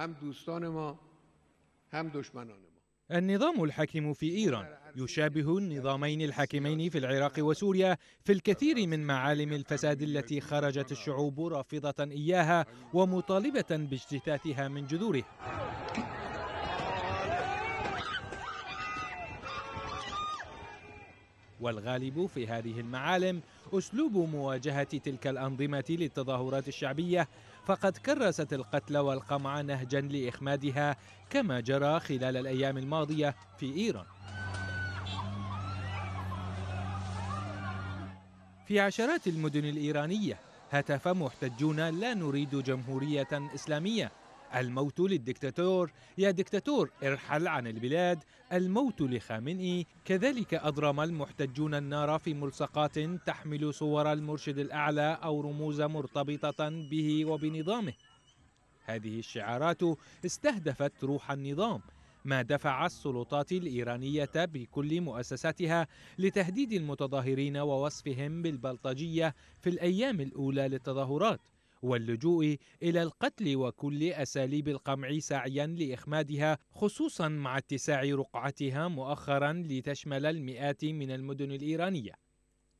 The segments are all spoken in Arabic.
هم دوستان ما هم دشمنان ما النظام الحاكم في إيران يشابه النظامين الحاكمين في العراق وسوريا في الكثير من معالم الفساد التي خرجت الشعوب رافضة إياها ومطالبة باجتثاثها من جذورها والغالب في هذه المعالم أسلوب مواجهة تلك الأنظمة للتظاهرات الشعبية فقد كرست القتل والقمع نهجا لإخمادها كما جرى خلال الأيام الماضية في إيران في عشرات المدن الإيرانية هتف محتجون لا نريد جمهورية إسلامية الموت للدكتاتور يا دكتاتور ارحل عن البلاد الموت لخامنئي كذلك أضرم المحتجون النار في ملصقات تحمل صور المرشد الأعلى أو رموز مرتبطة به وبنظامه هذه الشعارات استهدفت روح النظام ما دفع السلطات الإيرانية بكل مؤسساتها لتهديد المتظاهرين ووصفهم بالبلطجية في الأيام الأولى للتظاهرات واللجوء إلى القتل وكل أساليب القمع سعيا لإخمادها خصوصا مع اتساع رقعتها مؤخرا لتشمل المئات من المدن الإيرانية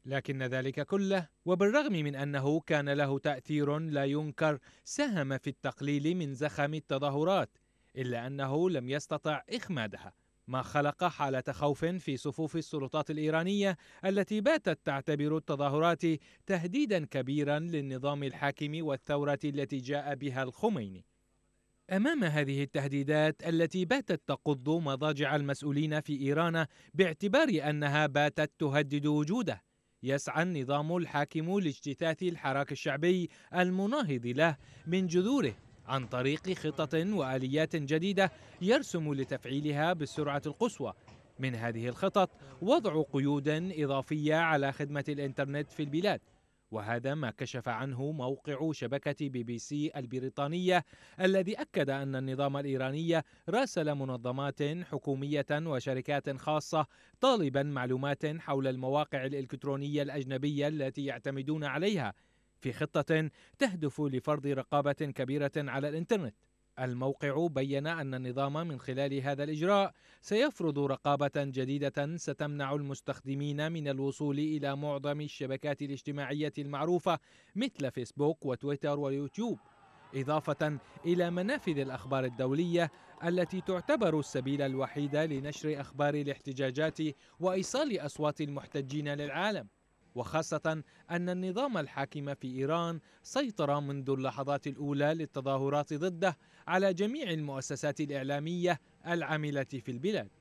لكن ذلك كله وبالرغم من انه كان له تاثير لا ينكر ساهم في التقليل من زخم التظاهرات الا انه لم يستطع اخمادها ما خلق حالة خوف في صفوف السلطات الإيرانية التي باتت تعتبر التظاهرات تهديدا كبيرا للنظام الحاكم والثورة التي جاء بها الخميني امام هذه التهديدات التي باتت تقض مضاجع المسؤولين في ايران باعتبار انها باتت تهدد وجوده يسعى النظام الحاكم لاجتثاث الحراك الشعبي المناهض له من جذوره عن طريق خطط واليات جديده يرسم لتفعيلها بالسرعه القصوى من هذه الخطط وضع قيود اضافيه على خدمه الانترنت في البلاد وهذا ما كشف عنه موقع شبكة بي بي سي البريطانية الذي أكد أن النظام الإيراني راسل منظمات حكومية وشركات خاصة طالبا معلومات حول المواقع الإلكترونية الأجنبية التي يعتمدون عليها في خطة تهدف لفرض رقابة كبيرة على الإنترنت. الموقع بين أن النظام من خلال هذا الإجراء سيفرض رقابة جديدة ستمنع المستخدمين من الوصول إلى معظم الشبكات الاجتماعية المعروفة مثل فيسبوك وتويتر ويوتيوب. إضافة إلى منافذ الأخبار الدولية التي تعتبر السبيل الوحيد لنشر أخبار الاحتجاجات وإيصال أصوات المحتجين للعالم. وخاصة أن النظام الحاكم في إيران سيطر منذ اللحظات الأولى للتظاهرات ضده على جميع المؤسسات الإعلامية العاملة في البلاد